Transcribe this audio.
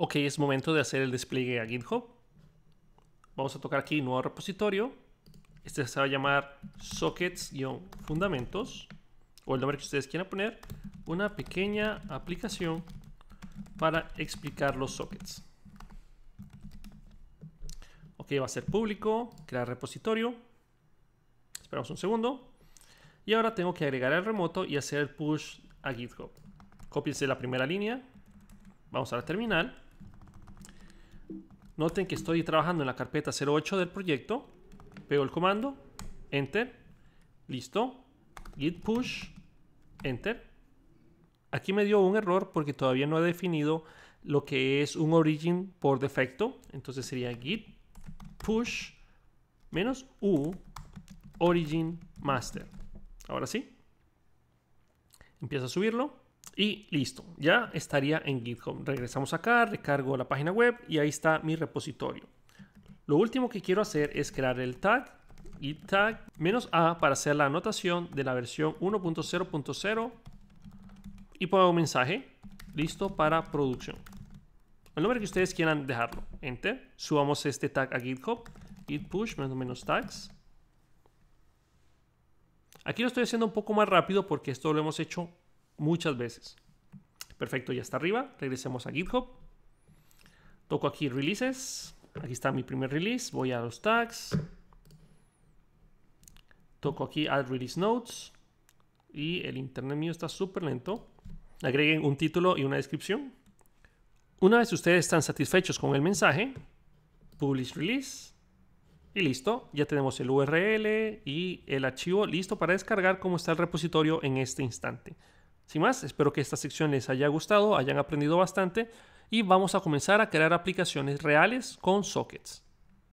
Ok, es momento de hacer el despliegue a GitHub. Vamos a tocar aquí nuevo repositorio. Este se va a llamar sockets-fundamentos o el nombre que ustedes quieran poner. Una pequeña aplicación para explicar los sockets. Ok, va a ser público, crear repositorio. Esperamos un segundo. Y ahora tengo que agregar el remoto y hacer push a GitHub. Cópiense la primera línea. Vamos a la terminal. Noten que estoy trabajando en la carpeta 08 del proyecto. Pego el comando, enter, listo, git push, enter. Aquí me dio un error porque todavía no he definido lo que es un origin por defecto. Entonces sería git push menos u origin master. Ahora sí. Empieza a subirlo. Y listo, ya estaría en GitHub. Regresamos acá, recargo la página web y ahí está mi repositorio. Lo último que quiero hacer es crear el tag git tag menos "-a" para hacer la anotación de la versión 1.0.0 y pongo un mensaje listo para producción. El nombre que ustedes quieran dejarlo. Enter. Subamos este tag a GitHub. Git push menos menos tags. Aquí lo estoy haciendo un poco más rápido porque esto lo hemos hecho muchas veces. Perfecto, ya está arriba. Regresemos a GitHub. Toco aquí Releases. Aquí está mi primer release. Voy a los tags. Toco aquí Add Release Notes. Y el internet mío está súper lento. Agreguen un título y una descripción. Una vez ustedes están satisfechos con el mensaje, Publish Release. Y listo, ya tenemos el URL y el archivo listo para descargar como está el repositorio en este instante. Sin más, espero que esta sección les haya gustado, hayan aprendido bastante y vamos a comenzar a crear aplicaciones reales con sockets.